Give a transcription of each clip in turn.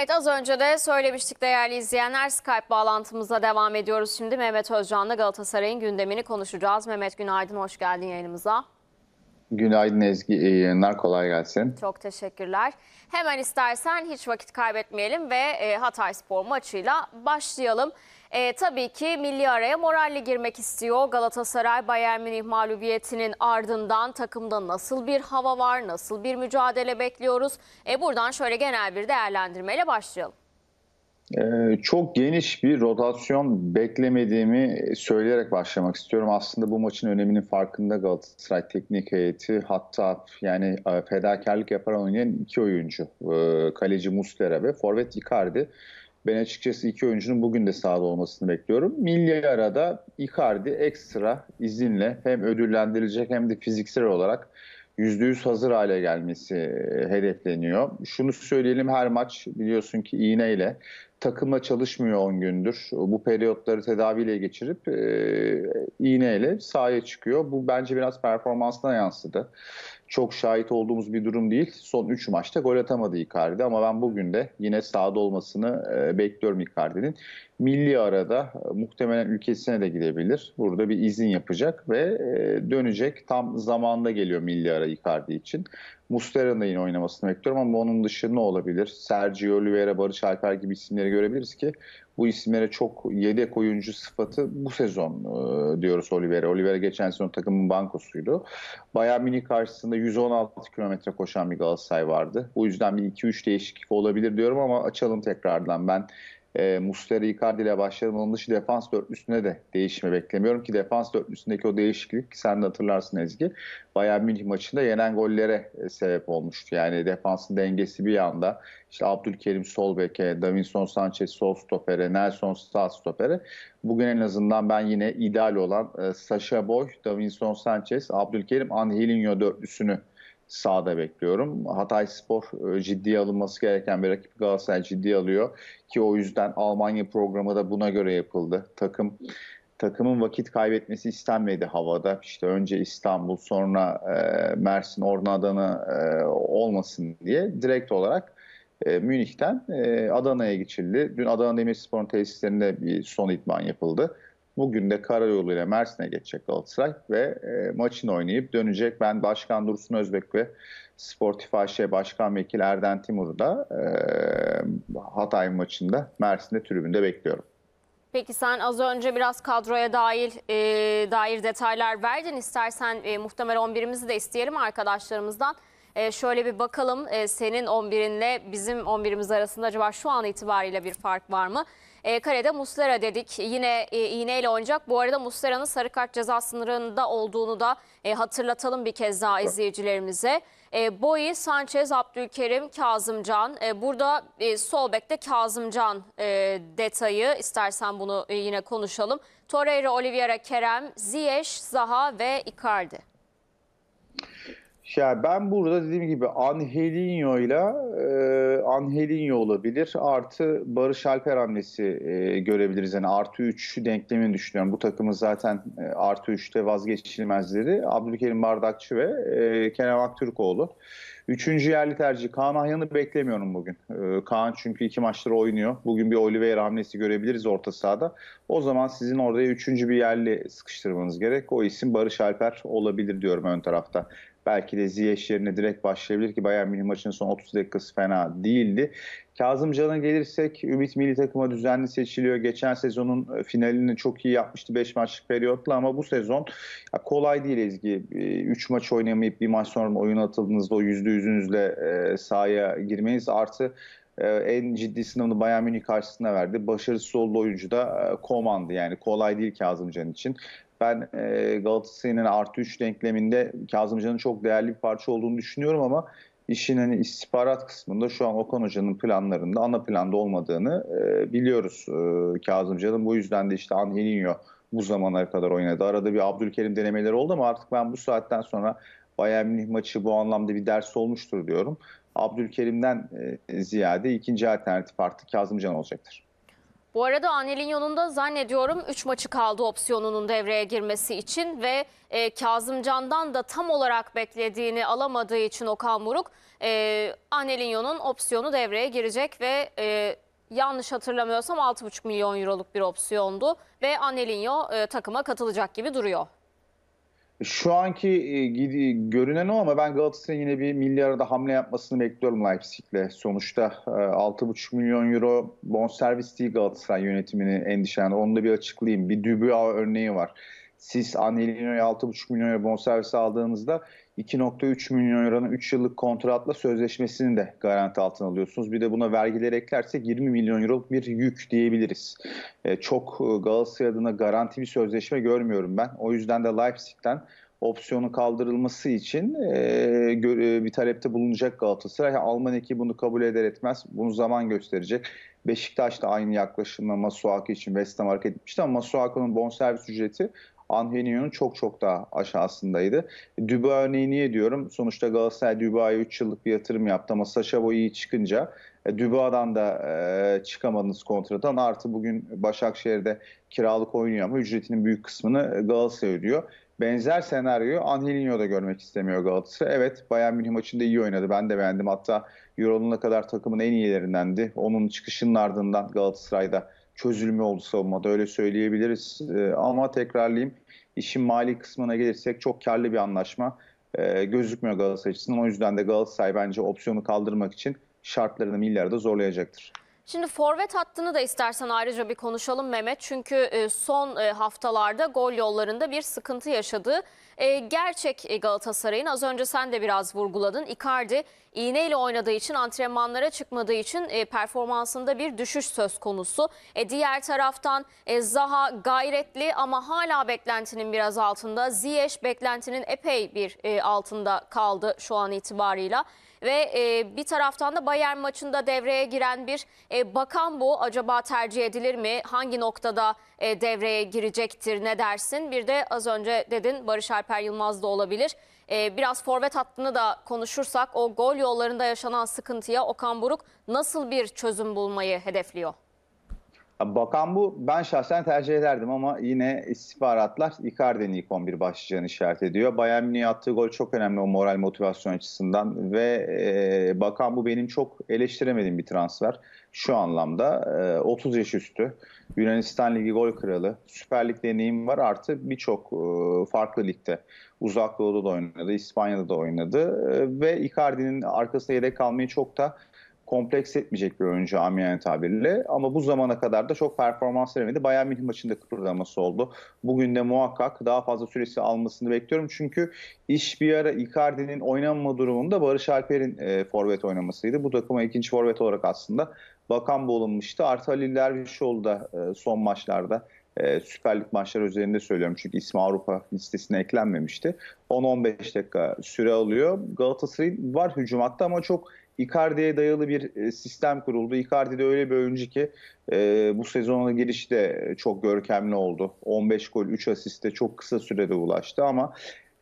Evet az önce de söylemiştik değerli izleyenler Skype bağlantımıza devam ediyoruz. Şimdi Mehmet Özcan'la Galatasaray'ın gündemini konuşacağız. Mehmet günaydın, hoş geldin yayınımıza. Günaydın Ezgi, iyi yayınlar, kolay gelsin. Çok teşekkürler. Hemen istersen hiç vakit kaybetmeyelim ve e, Hatay Spor maçıyla başlayalım. E, tabii ki milli araya moralli girmek istiyor. Galatasaray Bayern Münih mağlubiyetinin ardından takımda nasıl bir hava var, nasıl bir mücadele bekliyoruz? E, buradan şöyle genel bir değerlendirmeyle başlayalım. Ee, çok geniş bir rotasyon beklemediğimi söyleyerek başlamak istiyorum. Aslında bu maçın öneminin farkında Galatasaray teknik heyeti hatta yani e, fedakarlık yaparak oynayan iki oyuncu. Ee, kaleci Muslera ve forvet Icardi. Ben açıkçası iki oyuncunun bugün de sahada olmasını bekliyorum. Milli arada Icardi ekstra izinle hem ödüllendirilecek hem de fiziksel olarak %100 hazır hale gelmesi e, hedefleniyor. Şunu söyleyelim her maç biliyorsun ki iğneyle takımla çalışmıyor 10 gündür. Bu periyotları tedaviyle geçirip e, iğneyle sahaya çıkıyor. Bu bence biraz performansına yansıdı çok şahit olduğumuz bir durum değil. Son 3 maçta gol atamadı Icardi ama ben bugün de yine sahada olmasını e, bekliyorum Icardi'nin. Milli arada e, muhtemelen ülkesine de gidebilir. Burada bir izin yapacak ve e, dönecek. Tam zamanda geliyor milli ara Icardi için. Mustera'nın da yine oynamasını bekliyorum ama onun dışı ne olabilir? Sergio Oliveira, Barış Alper gibi isimleri görebiliriz ki bu isimlere çok yedek oyuncu sıfatı bu sezon e, diyoruz Oliver'e. Oliver geçen sezon takımın bankosuydu. Bayern mini karşısında 116 kilometre koşan bir Galatasaray vardı. Bu yüzden bir 2-3 değişiklik olabilir diyorum ama açalım tekrardan. Ben e, Muslera Icardi ile başladım. Onun dışı defans dörtlüsüne de değişimi beklemiyorum ki defans dörtlüsündeki o değişiklik sen de hatırlarsın Ezgi. Bayern Münih maçında yenen gollere e, sebep olmuştu. Yani defansın dengesi bir yanda işte Abdülkerim sol beke, Davinson Sanchez sol stopere, Nelson sağ stopere. Bugün en azından ben yine ideal olan e, Sasha Boy, Davinson Sanchez, Abdülkerim, Angelinho dörtlüsünü sahada bekliyorum. Hatay Spor e, ciddiye alınması gereken bir rakip Galatasaray ciddiye alıyor ki o yüzden Almanya programı da buna göre yapıldı. Takım takımın vakit kaybetmesi istenmedi havada. İşte önce İstanbul sonra e, Mersin, oradan Adana e, olmasın diye direkt olarak e, Münih'ten e, Adana'ya geçildi. Dün Adana Demirspor'un tesislerinde bir son idman yapıldı. Bugün de karayolu ile Mersin'e geçecek Galatasaray ve e, maçını oynayıp dönecek. Ben Başkan Dursun Özbek ve Sportif şey Başkan Vekili Erden Timur'u da e, Hatay maçında Mersin'de tribünde bekliyorum. Peki sen az önce biraz kadroya dair e, dair detaylar verdin. İstersen e, muhtemel 11'imizi de isteyelim arkadaşlarımızdan. E, şöyle bir bakalım e, senin 11'inle bizim 11'imiz arasında acaba şu an itibariyle bir fark var mı? E, karede Muslera dedik. Yine e, iğneyle oynayacak. Bu arada Muslera'nın sarı kart ceza sınırında olduğunu da e, hatırlatalım bir kez daha izleyicilerimize. E, Boyi, Sanchez, Abdülkerim, Kazımcan. E, burada e, sol bekte Kazımcan e, detayı. istersen bunu e, yine konuşalım. Torreira, Oliveira, Kerem, Ziyech, Zaha ve Icardi. Ya ben burada dediğim gibi Angelinho ile e, Angelinho olabilir. Artı Barış Alper hamlesi e, görebiliriz. Yani artı 3 denklemini düşünüyorum. Bu takımın zaten e, artı 3'te vazgeçilmezleri Abdülkerim Bardakçı ve e, Kenan Aktürkoğlu. Üçüncü yerli tercih Kaan Ahyan'ı beklemiyorum bugün. Ee, Kaan çünkü iki maçtır oynuyor. Bugün bir Oliveira hamlesi görebiliriz orta sahada. O zaman sizin oraya üçüncü bir yerli sıkıştırmanız gerek. O isim Barış Alper olabilir diyorum ön tarafta. Belki de Ziyech yerine direkt başlayabilir ki Bayern Münih maçının son 30 dakikası fena değildi. Kazım Can'a gelirsek Ümit milli takıma düzenli seçiliyor. Geçen sezonun e, finalini çok iyi yapmıştı 5 maçlık periyotla ama bu sezon kolay değil Ezgi. 3 e, maç oynamayıp bir maç sonra oyuna atıldığınızda o yüzde yüzünüzle e, sahaya girmeniz artı en ciddi sınavını Bayern Münih karşısında verdi. Başarısız oldu oyuncu da Koman'dı. Yani kolay değil Kazımcan için. Ben e, Galatasaray'ın artı 3 denkleminde Kazımcan'ın çok değerli bir parça olduğunu düşünüyorum ama işin hani istihbarat kısmında şu an Okan Hoca'nın planlarında ana planda olmadığını e, biliyoruz e, Kazımcan'ın. Bu yüzden de işte Angelinho bu zamana kadar oynadı. Arada bir Abdülkerim denemeleri oldu ama artık ben bu saatten sonra Bayern Münih maçı bu anlamda bir ders olmuştur diyorum. Abdülkerim'den e, ziyade ikinci alternatif artık Kazımcan olacaktır. Bu arada Anelin da zannediyorum 3 maçı kaldı opsiyonunun devreye girmesi için ve e, Kazımcan'dan da tam olarak beklediğini alamadığı için Okan Buruk e, Anelinyon'un opsiyonu devreye girecek ve e, yanlış hatırlamıyorsam 6,5 milyon euroluk bir opsiyondu ve Anelinho e, takıma katılacak gibi duruyor. Şu anki e, görünen o ama ben Galatasaray'ın yine bir da hamle yapmasını bekliyorum Leipzig'le. Sonuçta e, 6,5 milyon euro bonservis değil Galatasaray yönetimini endişelendi Onu da bir açıklayayım. Bir Dubois örneği var siz Anelino'yu 6,5 milyon euro bonservis aldığınızda 2,3 milyon euronun 3 yıllık kontratla sözleşmesini de garanti altına alıyorsunuz. Bir de buna vergileri eklersek 20 milyon euroluk bir yük diyebiliriz. E, çok e, Galatasaray adına garanti bir sözleşme görmüyorum ben. O yüzden de Leipzig'ten opsiyonu kaldırılması için e, e bir talepte bulunacak Galatasaray. Alman ekibi bunu kabul eder etmez. Bunu zaman gösterecek. Beşiktaş da aynı yaklaşımla Masuaki için West Ham hareket etmişti ama Masuaki'nin bonservis ücreti Angelino'nun çok çok daha aşağısındaydı. Düba örneği niye diyorum? Sonuçta Galatasaray Düba'ya 3 yıllık bir yatırım yaptı ama Saşa Boy'u çıkınca e, Düba'dan da e, çıkamadınız kontrattan. Artı bugün Başakşehir'de kiralık oynuyor ama ücretinin büyük kısmını e, Galatasaray ödüyor. Benzer senaryoyu Angelino da görmek istemiyor Galatasaray. Evet Bayern Münih maçında iyi oynadı. Ben de beğendim. Hatta Euro'nuna kadar takımın en iyilerindendi. Onun çıkışının ardından Galatasaray'da çözülme oldu savunmada öyle söyleyebiliriz. E, ama tekrarlayayım işin mali kısmına gelirsek çok karlı bir anlaşma e, gözükmüyor Galatasaray açısından. O yüzden de Galatasaray bence opsiyonu kaldırmak için şartlarını milyarda zorlayacaktır. Şimdi forvet hattını da istersen ayrıca bir konuşalım Mehmet. Çünkü e, son e, haftalarda gol yollarında bir sıkıntı yaşadı. E, gerçek Galatasaray'ın az önce sen de biraz vurguladın. Icardi iğneyle oynadığı için antrenmanlara çıkmadığı için performansında bir düşüş söz konusu. Diğer taraftan Zaha gayretli ama hala beklentinin biraz altında. Ziyech beklentinin epey bir altında kaldı şu an itibarıyla. Ve e, bir taraftan da Bayern maçında devreye giren bir e, bakan bu. Acaba tercih edilir mi? Hangi noktada e, devreye girecektir? Ne dersin? Bir de az önce dedin Barış Alper Yılmaz da olabilir. E, biraz forvet hattını da konuşursak o gol yollarında yaşanan sıkıntıya Okan Buruk nasıl bir çözüm bulmayı hedefliyor? Bakan bu. Ben şahsen tercih ederdim ama yine istihbaratlar Icardi'nin ilk 11 başlayacağını işaret ediyor. Bayern Münih'e attığı gol çok önemli o moral motivasyon açısından ve e, Bakan bu benim çok eleştiremediğim bir transfer. Şu anlamda e, 30 yaş üstü Yunanistan Ligi gol kralı, Süper Lig deneyim var artı birçok e, farklı ligde. Uzak Doğu'da da oynadı, İspanya'da da oynadı e, ve Icardi'nin arkasında yedek kalmayı çok da kompleks etmeyecek bir oyuncu amiyane tabirle. Ama bu zamana kadar da çok performans veremedi. Bayern Münih maçında kıpırdaması oldu. Bugün de muhakkak daha fazla süresi almasını bekliyorum. Çünkü iş bir ara Icardi'nin oynanma durumunda Barış Alper'in e, forvet oynamasıydı. Bu takıma ikinci forvet olarak aslında bakan bulunmuştu. Artı Halil Dervişoğlu da e, son maçlarda e, Süper Lig maçları üzerinde söylüyorum çünkü ismi Avrupa listesine eklenmemişti. 10-15 dakika süre alıyor. Galatasaray var hücum hatta ama çok Icardi'ye dayalı bir e, sistem kuruldu. Icardi de öyle bir oyuncu ki e, bu sezona girişi de çok görkemli oldu. 15 gol, 3 asiste çok kısa sürede ulaştı ama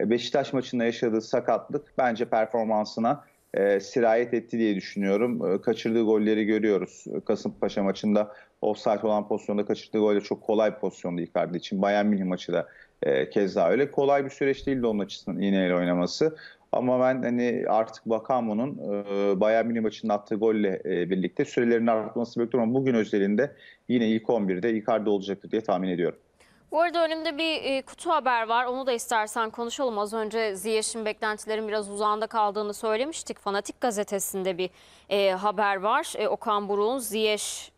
e, Beşiktaş maçında yaşadığı sakatlık bence performansına e, sirayet etti diye düşünüyorum. E, kaçırdığı golleri görüyoruz. Kasımpaşa maçında offside olan pozisyonda kaçırdığı golle çok kolay bir pozisyonda Icardi için. Bayern Münih maçı da e, keza öyle. Kolay bir süreç değildi onun açısından İğneyle oynaması. Ama ben hani artık Vakamo'nun e, Bayern Münih maçının attığı golle e, birlikte sürelerin artması bekliyorum ama bugün özelinde yine ilk 11'de Icardi olacaktır diye tahmin ediyorum. Bu arada önümde bir e, kutu haber var. Onu da istersen konuşalım. Az önce Ziyech'in beklentilerin biraz uzağında kaldığını söylemiştik. Fanatik gazetesinde bir e, haber var. E, Okan Buruk'un Ziyech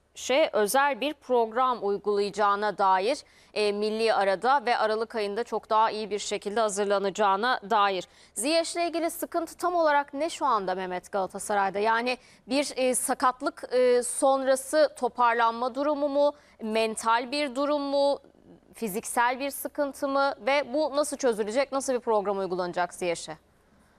özel bir program uygulayacağına dair e, milli arada ve Aralık ayında çok daha iyi bir şekilde hazırlanacağına dair. Ziyech'le ilgili sıkıntı tam olarak ne şu anda Mehmet Galatasaray'da? Yani bir e, sakatlık e, sonrası toparlanma durumu mu, mental bir durum mu, fiziksel bir sıkıntı mı ve bu nasıl çözülecek, nasıl bir program uygulanacak Ziyech'e?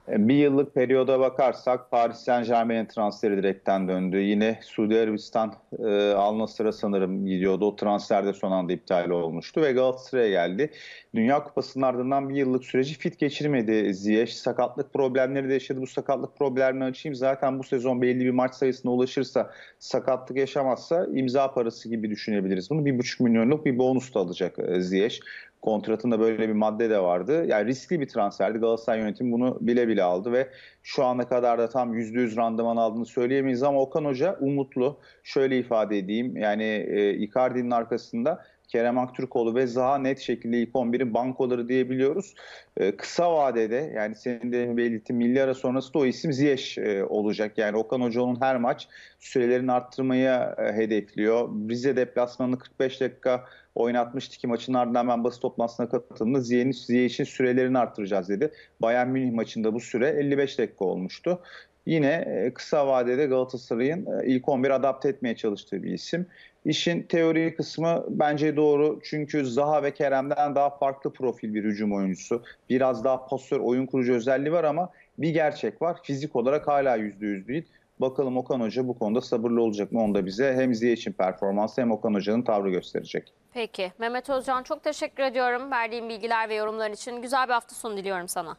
E, bir yıllık periyoda bakarsak Paris Saint Germain'in transferi direkten döndü. Yine Suudi Arabistan e, Al Nasır'a sanırım gidiyordu. O transfer de son anda iptal olmuştu ve Galatasaray'a geldi. Dünya Kupası'nın ardından bir yıllık süreci fit geçirmedi Ziyech. Sakatlık problemleri de yaşadı. Bu sakatlık problemlerini açayım. Zaten bu sezon belli bir maç sayısına ulaşırsa sakatlık yaşamazsa imza parası gibi düşünebiliriz. Bunu 1,5 milyonluk bir bonus da alacak e, Ziyech kontratında böyle bir madde de vardı. Yani riskli bir transferdi. Galatasaray yönetimi bunu bile bile aldı ve şu ana kadar da tam %100 randıman aldığını söyleyemeyiz ama Okan Hoca umutlu. Şöyle ifade edeyim yani e, Icardi'nin arkasında Kerem Aktürkoğlu ve Zaha net şekilde ilk 11'in bankoları diyebiliyoruz. E, kısa vadede yani senin de belirttiğin milli ara sonrası da o isim Ziyech e, olacak. Yani Okan Hoca'nın her maç sürelerini arttırmaya e, hedefliyor. Rize deplasmanını 45 dakika oynatmıştı ki maçın ardından ben basın toplantısına katıldım. Ziyech'in Ziyech sürelerini arttıracağız dedi. Bayern Münih maçında bu süre 55 dakika olmuştu yine e, kısa vadede Galatasaray'ın e, ilk 11 adapte etmeye çalıştığı bir isim. İşin teori kısmı bence doğru. Çünkü Zaha ve Kerem'den daha farklı profil bir hücum oyuncusu. Biraz daha pasör, oyun kurucu özelliği var ama bir gerçek var. Fizik olarak hala %100 değil. Bakalım Okan Hoca bu konuda sabırlı olacak mı? onda bize hem Ziya için performansı hem Okan Hoca'nın tavrı gösterecek. Peki. Mehmet Özcan çok teşekkür ediyorum. verdiğim bilgiler ve yorumların için güzel bir hafta sonu diliyorum sana.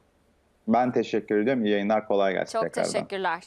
Ben teşekkür ediyorum. İyi yayınlar, kolay gelsin Çok tekrardan. teşekkürler.